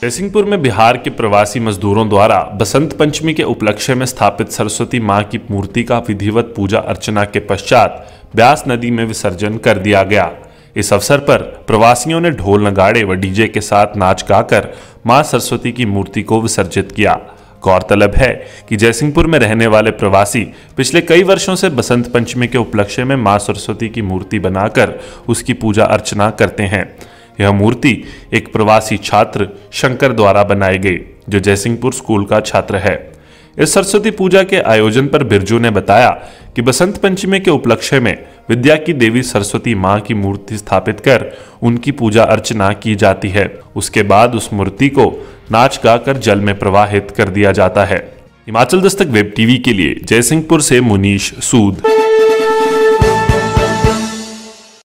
जयसिंहपुर में बिहार के प्रवासी मजदूरों द्वारा बसंत पंचमी के उपलक्ष्य में स्थापित सरस्वती मां की मूर्ति का विधिवत पूजा अर्चना के पश्चात ब्यास नदी में विसर्जन कर दिया गया इस अवसर पर प्रवासियों ने ढोल नगाड़े व डीजे के साथ नाच गाकर मां सरस्वती की मूर्ति को विसर्जित किया गौरतलब है कि जयसिंहपुर में रहने वाले प्रवासी पिछले कई वर्षों से बसंत पंचमी के उपलक्ष्य में माँ सरस्वती की मूर्ति बनाकर उसकी पूजा अर्चना करते हैं यह मूर्ति एक प्रवासी छात्र शंकर द्वारा बनाई गई जो जयसिंहपुर स्कूल का छात्र है इस सरस्वती पूजा के आयोजन पर बिरजू ने बताया कि बसंत पंचमी के उपलक्ष्य में विद्या की देवी सरस्वती माँ की मूर्ति स्थापित कर उनकी पूजा अर्चना की जाती है उसके बाद उस मूर्ति को नाच गा कर जल में प्रवाहित कर दिया जाता है हिमाचल दस्तक वेब टीवी के लिए जयसिंहपुर से मुनीश सूद